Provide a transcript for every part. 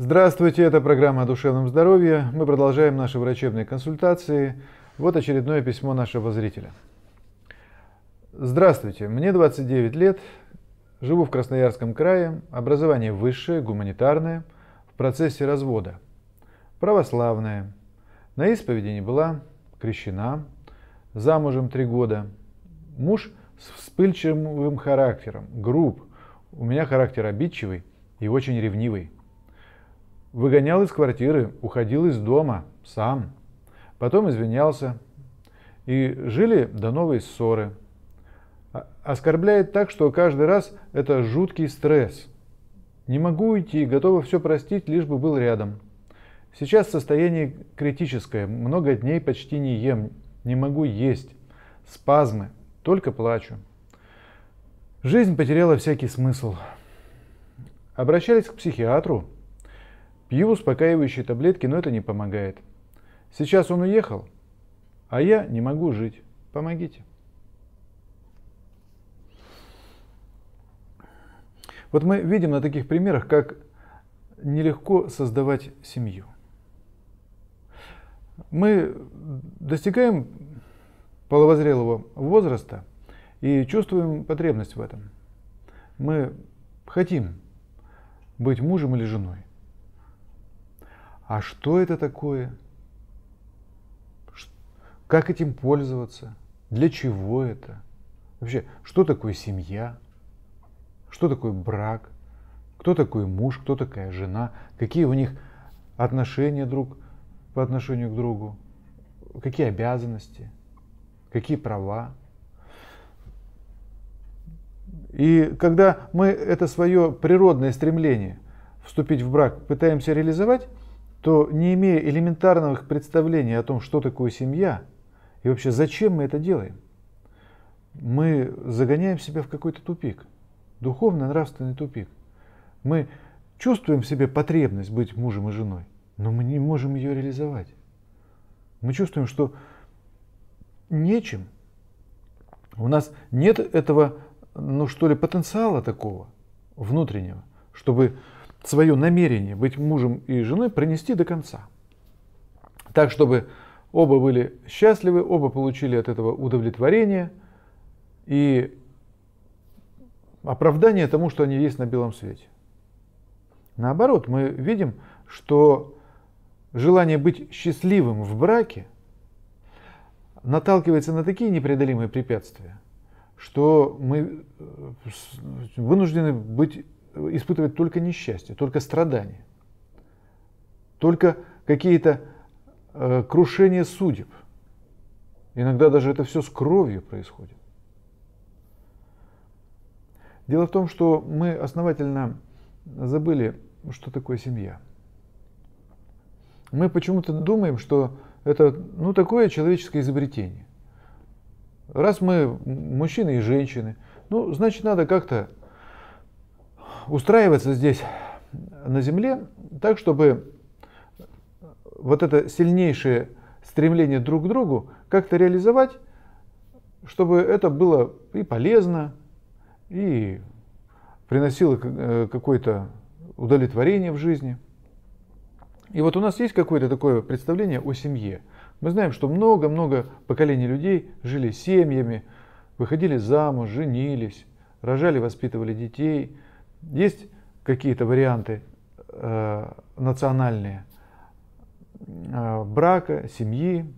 Здравствуйте, это программа о душевном здоровье. Мы продолжаем наши врачебные консультации. Вот очередное письмо нашего зрителя. Здравствуйте, мне 29 лет, живу в Красноярском крае, образование высшее, гуманитарное, в процессе развода, православное, на исповеди не была, крещена, замужем три года, муж с вспыльчивым характером, груб, у меня характер обидчивый и очень ревнивый – Выгонял из квартиры, уходил из дома сам. Потом извинялся. И жили до новой ссоры. А, оскорбляет так, что каждый раз это жуткий стресс. Не могу уйти, готова все простить, лишь бы был рядом. Сейчас состояние критическое, много дней почти не ем, не могу есть. Спазмы, только плачу. Жизнь потеряла всякий смысл. Обращались к психиатру, Пью успокаивающие таблетки, но это не помогает. Сейчас он уехал, а я не могу жить. Помогите. Вот мы видим на таких примерах, как нелегко создавать семью. Мы достигаем половозрелого возраста и чувствуем потребность в этом. Мы хотим быть мужем или женой. А что это такое? Как этим пользоваться? Для чего это? Вообще, что такое семья? Что такое брак? Кто такой муж? Кто такая жена? Какие у них отношения друг по отношению к другу? Какие обязанности? Какие права? И когда мы это свое природное стремление вступить в брак пытаемся реализовать, то не имея элементарных представлений о том, что такое семья и вообще зачем мы это делаем, мы загоняем себя в какой-то тупик, духовно-нравственный тупик. Мы чувствуем в себе потребность быть мужем и женой, но мы не можем ее реализовать. Мы чувствуем, что нечем. У нас нет этого, ну что ли, потенциала такого внутреннего, чтобы свое намерение быть мужем и женой принести до конца. Так, чтобы оба были счастливы, оба получили от этого удовлетворение и оправдание тому, что они есть на белом свете. Наоборот, мы видим, что желание быть счастливым в браке наталкивается на такие непреодолимые препятствия, что мы э, вынуждены быть испытывать только несчастье, только страдания, только какие-то э, крушения судеб. Иногда даже это все с кровью происходит. Дело в том, что мы основательно забыли, что такое семья. Мы почему-то думаем, что это ну, такое человеческое изобретение. Раз мы мужчины и женщины, ну, значит, надо как-то устраиваться здесь на Земле так, чтобы вот это сильнейшее стремление друг к другу как-то реализовать, чтобы это было и полезно, и приносило э, какое-то удовлетворение в жизни. И вот у нас есть какое-то такое представление о семье. Мы знаем, что много-много поколений людей жили семьями, выходили замуж, женились, рожали, воспитывали детей – есть какие-то варианты э, национальные э, брака, семьи.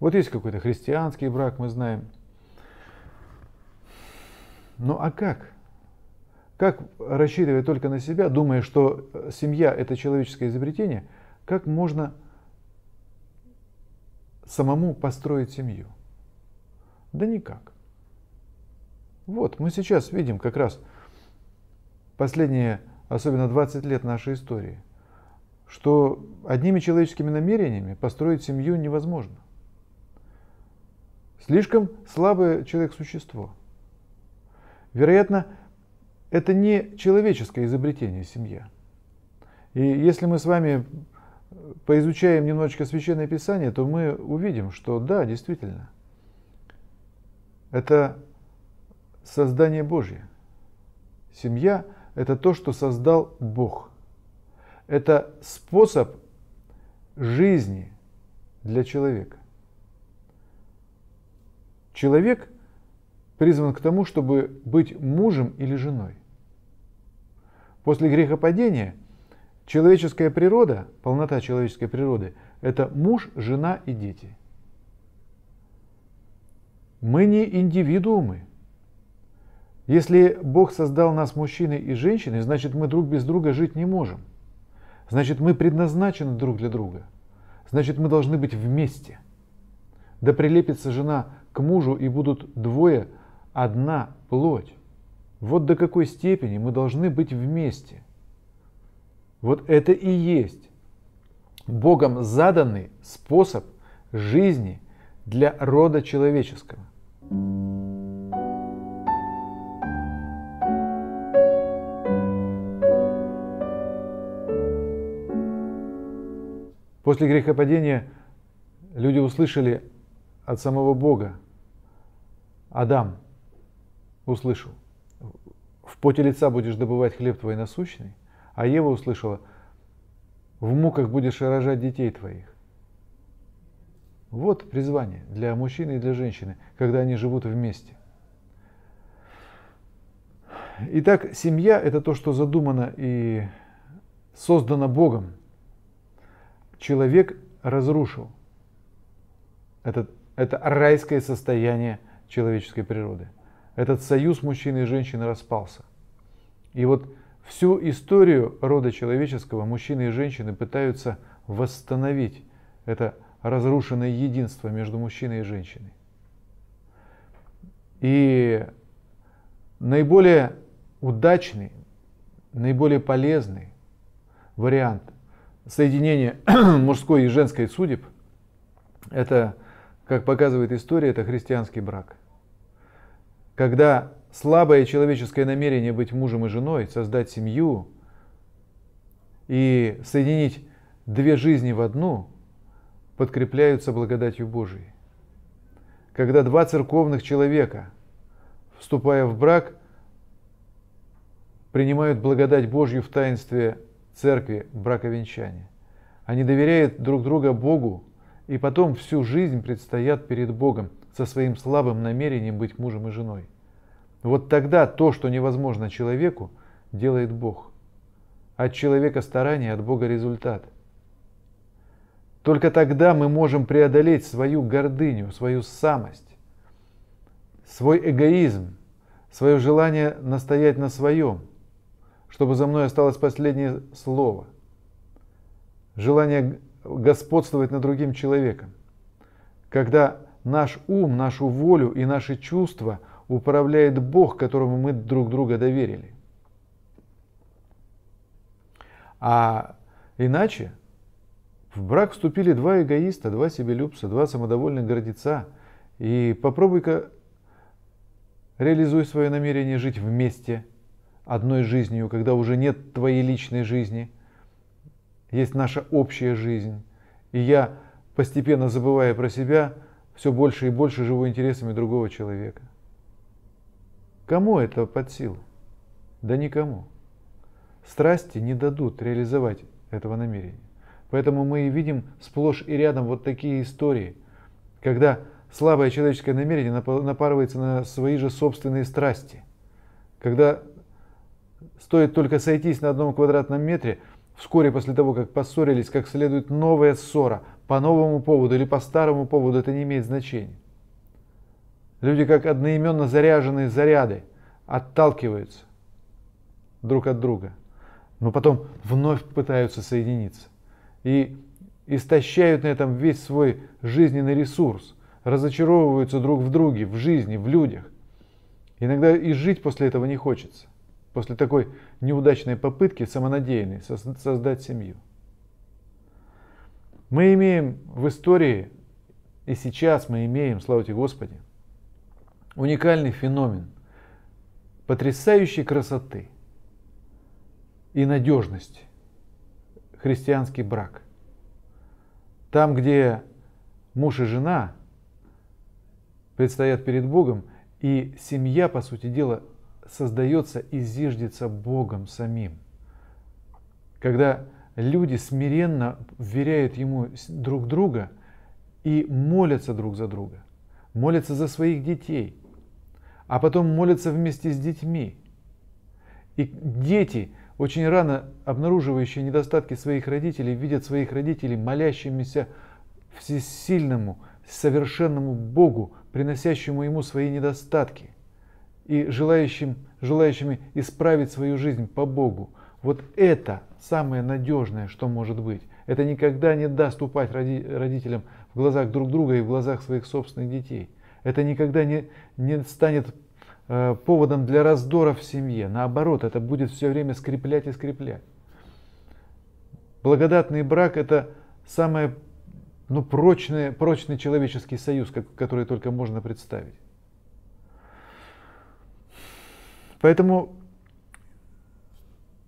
Вот есть какой-то христианский брак, мы знаем. Ну а как? Как, рассчитывая только на себя, думая, что э, семья – это человеческое изобретение, как можно самому построить семью? Да никак. Вот, мы сейчас видим как раз – последние, особенно 20 лет нашей истории, что одними человеческими намерениями построить семью невозможно. Слишком слабое человек-существо. Вероятно, это не человеческое изобретение семья. И если мы с вами поизучаем немножечко Священное Писание, то мы увидим, что да, действительно, это создание Божье. Семья – это то, что создал Бог. Это способ жизни для человека. Человек призван к тому, чтобы быть мужем или женой. После грехопадения человеческая природа, полнота человеческой природы, это муж, жена и дети. Мы не индивидуумы, если Бог создал нас мужчиной и женщиной, значит мы друг без друга жить не можем. Значит мы предназначены друг для друга. Значит мы должны быть вместе. Да прилепится жена к мужу и будут двое одна плоть. Вот до какой степени мы должны быть вместе. Вот это и есть Богом заданный способ жизни для рода человеческого. После грехопадения люди услышали от самого Бога. Адам услышал, в поте лица будешь добывать хлеб твой насущный, а Ева услышала, в муках будешь рожать детей твоих. Вот призвание для мужчины и для женщины, когда они живут вместе. Итак, семья – это то, что задумано и создано Богом – человек разрушил этот, это райское состояние человеческой природы. Этот союз мужчины и женщины распался. И вот всю историю рода человеческого мужчины и женщины пытаются восстановить это разрушенное единство между мужчиной и женщиной. И наиболее удачный, наиболее полезный вариант – соединение мужской и женской судеб, это, как показывает история, это христианский брак. Когда слабое человеческое намерение быть мужем и женой, создать семью и соединить две жизни в одну, подкрепляются благодатью Божией. Когда два церковных человека, вступая в брак, принимают благодать Божью в таинстве церкви браковенчания. Они доверяют друг друга Богу и потом всю жизнь предстоят перед Богом со своим слабым намерением быть мужем и женой. Вот тогда то, что невозможно человеку, делает Бог. От человека старание, от Бога результат. Только тогда мы можем преодолеть свою гордыню, свою самость, свой эгоизм, свое желание настоять на своем – чтобы за мной осталось последнее слово. Желание господствовать над другим человеком. Когда наш ум, нашу волю и наши чувства управляет Бог, которому мы друг друга доверили. А иначе в брак вступили два эгоиста, два себелюбца, два самодовольных гордеца. И попробуй-ка реализуй свое намерение жить вместе – одной жизнью, когда уже нет твоей личной жизни, есть наша общая жизнь. И я, постепенно забывая про себя, все больше и больше живу интересами другого человека. Кому это под силу? Да никому. Страсти не дадут реализовать этого намерения. Поэтому мы и видим сплошь и рядом вот такие истории, когда слабое человеческое намерение напарывается на свои же собственные страсти, когда Стоит только сойтись на одном квадратном метре, вскоре после того, как поссорились, как следует новая ссора, по новому поводу или по старому поводу, это не имеет значения. Люди, как одноименно заряженные заряды, отталкиваются друг от друга, но потом вновь пытаются соединиться. И истощают на этом весь свой жизненный ресурс, разочаровываются друг в друге, в жизни, в людях. Иногда и жить после этого не хочется после такой неудачной попытки самонадеянной создать семью. Мы имеем в истории, и сейчас мы имеем, слава тебе Господи, уникальный феномен потрясающей красоты и надежности христианский брак. Там, где муж и жена предстоят перед Богом, и семья, по сути дела, создается и зиждется Богом самим. Когда люди смиренно веряют Ему друг друга и молятся друг за друга, молятся за своих детей, а потом молятся вместе с детьми. И дети, очень рано обнаруживающие недостатки своих родителей, видят своих родителей молящимися всесильному, совершенному Богу, приносящему ему свои недостатки – и желающим, желающими исправить свою жизнь по Богу. Вот это самое надежное, что может быть. Это никогда не даст упасть роди, родителям в глазах друг друга и в глазах своих собственных детей. Это никогда не, не станет э, поводом для раздора в семье. Наоборот, это будет все время скреплять и скреплять. Благодатный брак – это самое ну, прочный, прочный человеческий союз, как, который только можно представить. Поэтому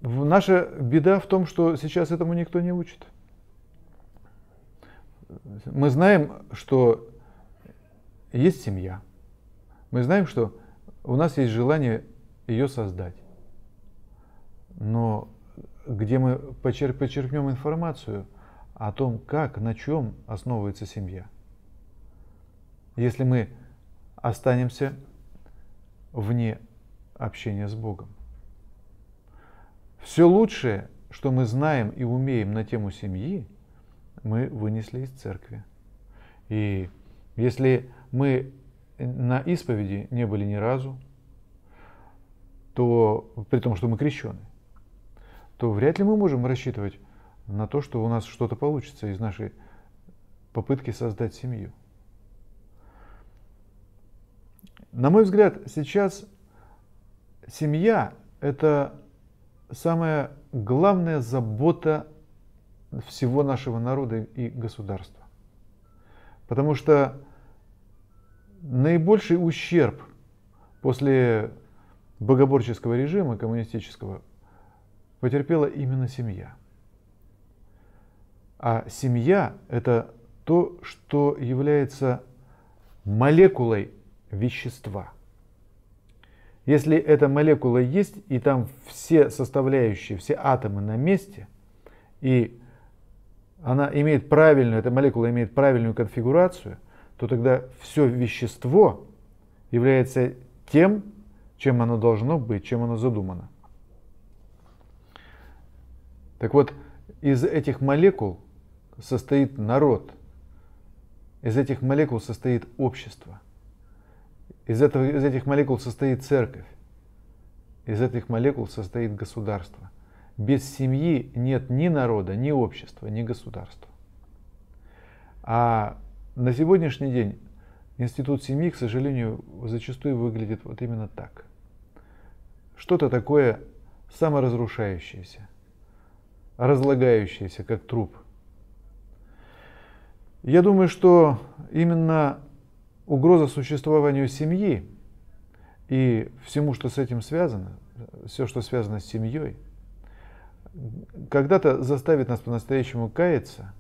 наша беда в том, что сейчас этому никто не учит. Мы знаем, что есть семья. Мы знаем, что у нас есть желание ее создать. Но где мы почерп, почерпнем информацию о том, как, на чем основывается семья. Если мы останемся вне общения с Богом. Все лучшее, что мы знаем и умеем на тему семьи, мы вынесли из церкви. И если мы на исповеди не были ни разу, то при том, что мы крещены, то вряд ли мы можем рассчитывать на то, что у нас что-то получится из нашей попытки создать семью. На мой взгляд, сейчас семья – это самая главная забота всего нашего народа и государства. Потому что наибольший ущерб после богоборческого режима коммунистического потерпела именно семья. А семья – это то, что является молекулой вещества – если эта молекула есть, и там все составляющие, все атомы на месте, и она имеет правильную, эта молекула имеет правильную конфигурацию, то тогда все вещество является тем, чем оно должно быть, чем оно задумано. Так вот, из этих молекул состоит народ, из этих молекул состоит общество – из, этого, из этих молекул состоит церковь. Из этих молекул состоит государство. Без семьи нет ни народа, ни общества, ни государства. А на сегодняшний день институт семьи, к сожалению, зачастую выглядит вот именно так. Что-то такое саморазрушающееся, разлагающееся, как труп. Я думаю, что именно угроза существованию семьи и всему, что с этим связано, все, что связано с семьей, когда-то заставит нас по-настоящему каяться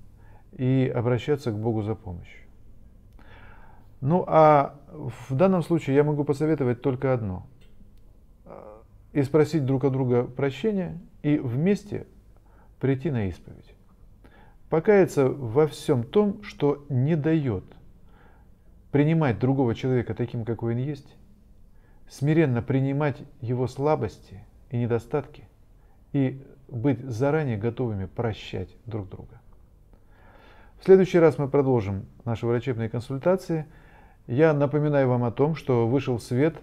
и обращаться к Богу за помощью. Ну а в данном случае я могу посоветовать только одно. И спросить друг от друга прощения и вместе прийти на исповедь. Покаяться во всем том, что не дает – принимать другого человека таким, какой он есть, смиренно принимать его слабости и недостатки и быть заранее готовыми прощать друг друга. В следующий раз мы продолжим наши врачебные консультации. Я напоминаю вам о том, что вышел в свет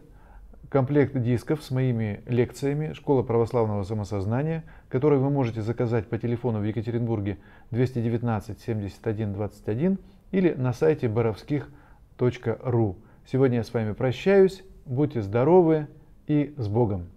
комплект дисков с моими лекциями «Школа православного самосознания», который вы можете заказать по телефону в Екатеринбурге 219 71 21 или на сайте Боровских.com Сегодня я с вами прощаюсь. Будьте здоровы и с Богом!